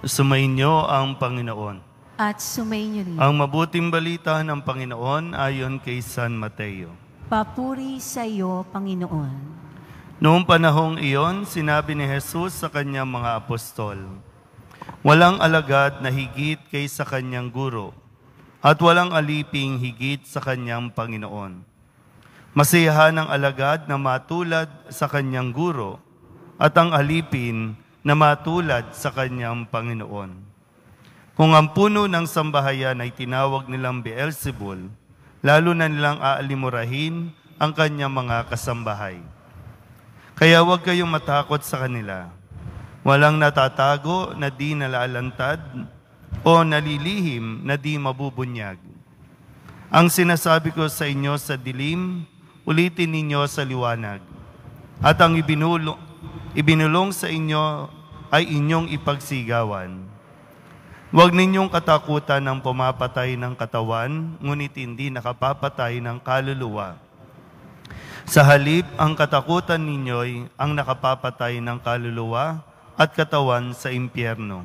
Sumainyo ang Panginoon. At sumainyo rin. Ang mabuting balita ng Panginoon ayon kay San Mateo. Papuri sa iyo, Panginoon. Noong panahong iyon, sinabi ni Jesus sa kanyang mga apostol, Walang alagad na higit kaysa kanyang guro, at walang aliping higit sa kanyang Panginoon. Masiyahan ang alagad na matulad sa kanyang guro, at ang alipin na matulad sa kanyang Panginoon. Kung ang puno ng sambahayan ay tinawag nilang Beelzebul, lalo na nilang aalimurahin ang kanyang mga kasambahay. Kaya huwag kayong matakot sa kanila. Walang natatago na di nalalantad o nalilihim na di mabubunyag. Ang sinasabi ko sa inyo sa dilim, ulitin ninyo sa liwanag. At ang, ibinulo, ibinulong sa inyo ay inyong ipagsigawan. Huwag ninyong katakutan ng pumapatay ng katawan, ngunit hindi nakapapatay ng kaluluwa. Sa halip, ang katakutan ninyo'y ang nakapapatay ng kaluluwa at katawan sa impyerno.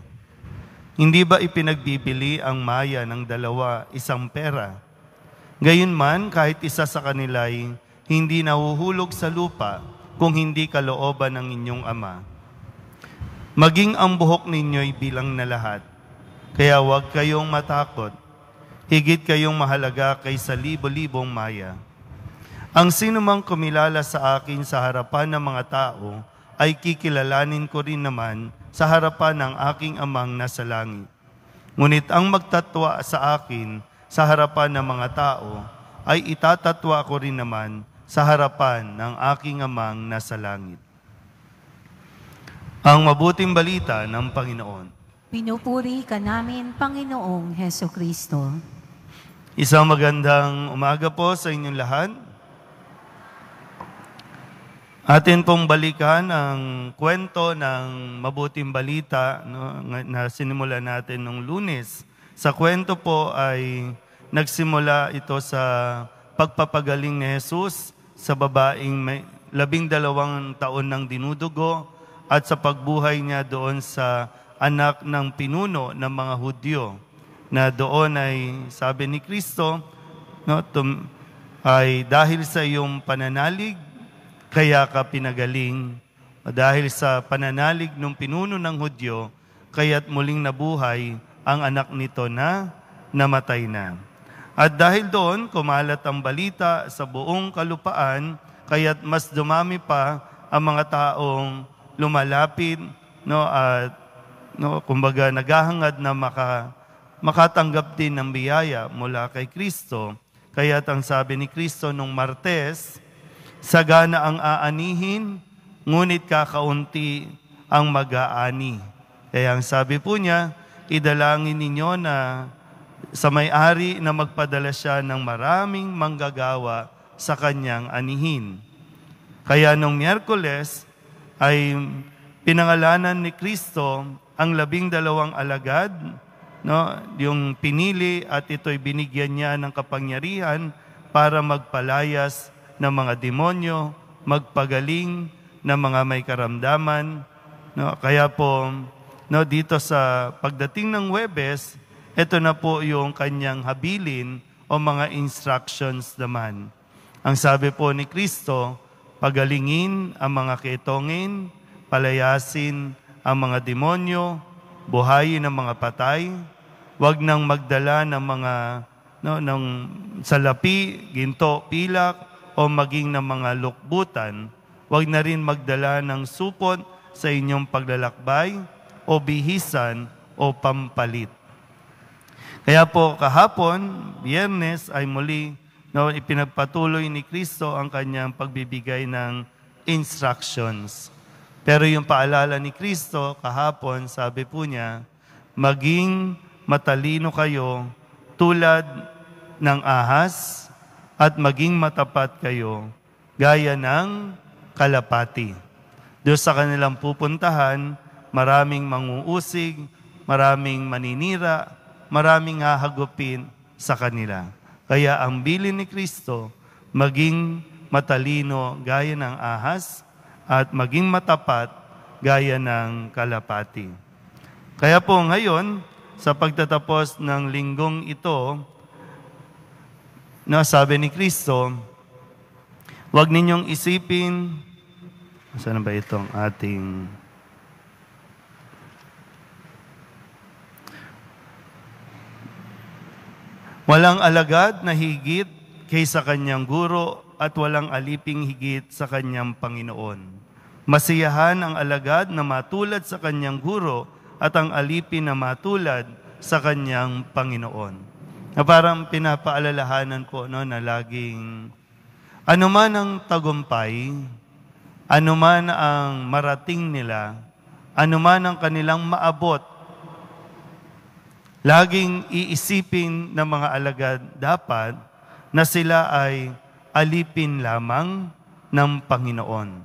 Hindi ba ipinagbibili ang maya ng dalawa isang pera? Gayunman, kahit isa sa kanila'y hindi nahuhulog sa lupa, kung hindi kalooban ng inyong ama. Maging ang buhok ninyo'y bilang na lahat, kaya huwag kayong matakot, higit kayong mahalaga kaysa libo-libong maya. Ang sinumang kumilala sa akin sa harapan ng mga tao, ay kikilalanin ko rin naman sa harapan ng aking amang nasa langit. Ngunit ang magtatwa sa akin sa harapan ng mga tao, ay itatatwa ko rin naman sa harapan ng aking amang nasa langit. Ang mabuting balita ng Panginoon. Pinupuri ka namin, Panginoong Heso Kristo. Isang magandang umaga po sa inyong lahat. Atin pong balikan ang kwento ng mabuting balita no, na sinimula natin nung lunes. Sa kwento po ay nagsimula ito sa pagpapagaling ni Jesus sa babaeng may labing dalawang taon ng dinudugo at sa pagbuhay niya doon sa anak ng pinuno ng mga Hudyo na doon ay sabi ni Kristo no, tum, ay dahil sa iyong pananalig kaya ka pinagaling dahil sa pananalig ng pinuno ng Hudyo kaya't muling nabuhay ang anak nito na namatay na. At dahil doon, kumalat ang balita sa buong kalupaan, kaya't mas dumami pa ang mga taong lumalapit no at no kumbaga naghahangad na maka makatanggap din ng biyaya mula kay Kristo. Kaya ang sabi ni Kristo nung Martes, sagana ang aanihin, ngunit kakaunti ang mag-aani. Kaya ang sabi po niya, idalangin ninyo na sa may-ari na magpadala siya ng maraming manggagawa sa kanyang anihin. Kaya nung Miyerkules ay pinangalanan ni Kristo ang labing dalawang alagad, no? yung pinili at ito'y binigyan niya ng kapangyarihan para magpalayas ng mga demonyo, magpagaling ng mga may karamdaman. No? Kaya po, no, dito sa pagdating ng Webes, ito na po yung kanyang habilin o mga instructions naman. Ang sabi po ni Kristo, pagalingin ang mga ketongin, palayasin ang mga demonyo, buhayin ang mga patay, wag nang magdala ng mga no, ng salapi, ginto, pilak, o maging ng mga lukbutan. wag na rin magdala ng supot sa inyong paglalakbay o bihisan o pampalit. Kaya po kahapon, biyernes, ay muli no, ipinagpatuloy ni Kristo ang kanyang pagbibigay ng instructions. Pero yung paalala ni Kristo kahapon, sabi po niya, maging matalino kayo tulad ng ahas at maging matapat kayo gaya ng kalapati. Doon sa kanilang pupuntahan, maraming manguusig, maraming maninira, maraming hahagupin sa kanila. Kaya ang bilin ni Kristo, maging matalino gaya ng ahas at maging matapat gaya ng kalapati. Kaya po ngayon, sa pagtatapos ng linggong ito, na sabi ni Kristo, huwag ninyong isipin, saan ba itong ating Walang alagad na higit kaysa kanyang guro at walang aliping higit sa kanyang Panginoon. Masiyahan ang alagad na matulad sa kanyang guro at ang alipin na matulad sa kanyang Panginoon. Na parang pinapaalalahanan po no, na laging anuman ang tagumpay, anuman ang marating nila, anuman ang kanilang maabot Laging iisipin ng mga alagad dapat na sila ay alipin lamang ng Panginoon.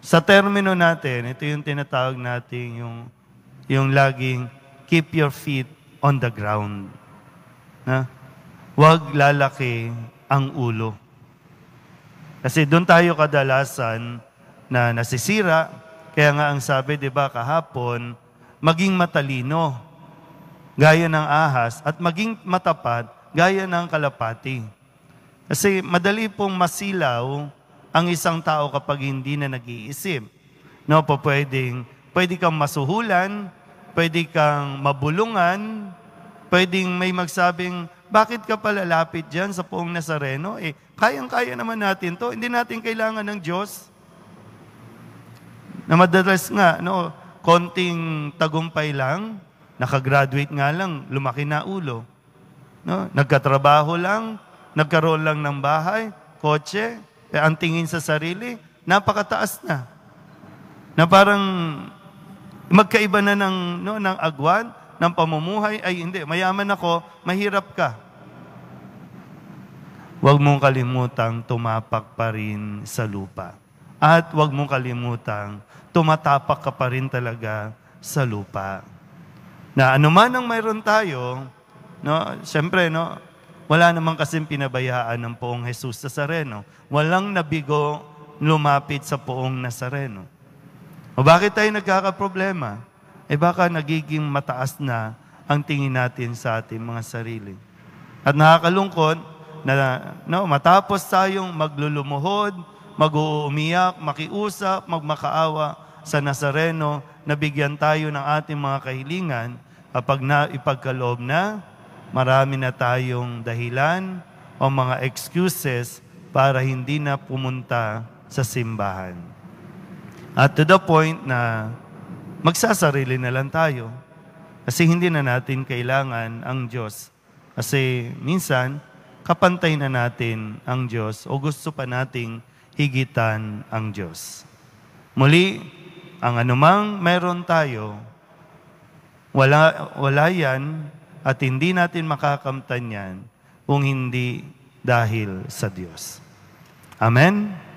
Sa termino natin, ito yung tinatawag natin yung, yung laging keep your feet on the ground. Na? Huwag lalaki ang ulo. Kasi doon tayo kadalasan na nasisira. Kaya nga ang sabi, di ba, kahapon, maging matalino gaya ng ahas, at maging matapat, gaya ng kalapati. Kasi madali pong masilaw ang isang tao kapag hindi na nag-iisip. No, po pwedeng, pwede kang masuhulan, pwede kang mabulungan, pwedeng may magsabing, bakit ka pala lapit dyan sa poong Nazareno? Eh, kayang-kaya naman natin to. Hindi natin kailangan ng Diyos. Na madalas nga, no, konting tagumpay lang, Nakagraduate nga lang, lumaki na ulo. No? Nagkatrabaho lang, nagkaroon lang ng bahay, kotse, eh, ang tingin sa sarili, napakataas na. Na parang magkaiba na ng, no, ng agwan, ng pamumuhay, ay hindi, mayaman ako, mahirap ka. Huwag mong kalimutang tumapak pa rin sa lupa. At huwag mong kalimutang tumatapak ka pa rin talaga sa lupa. Na anuman ang mayroon tayo, no, siyempre, no, wala naman kasing pinabayaan ng poong Jesus sa Sareno. Walang nabigo lumapit sa poong Nazareno. O bakit tayo nagkakaproblema? Eh baka nagiging mataas na ang tingin natin sa ating mga sarili. At nakakalungkot na no, matapos tayong maglulumuhod, mag-uumiyak, makiusap, magmakaawa, sa Nazareno, nabigyan tayo ng ating mga kahilingan kapag na ipagkaloob na marami na tayong dahilan o mga excuses para hindi na pumunta sa simbahan. At to the point na magsasarili na lang tayo kasi hindi na natin kailangan ang Diyos. Kasi minsan, kapantay na natin ang Diyos o gusto pa nating higitan ang Diyos. Muli, ang anumang meron tayo, wala, wala yan at hindi natin makakamtan yan kung hindi dahil sa Diyos. Amen?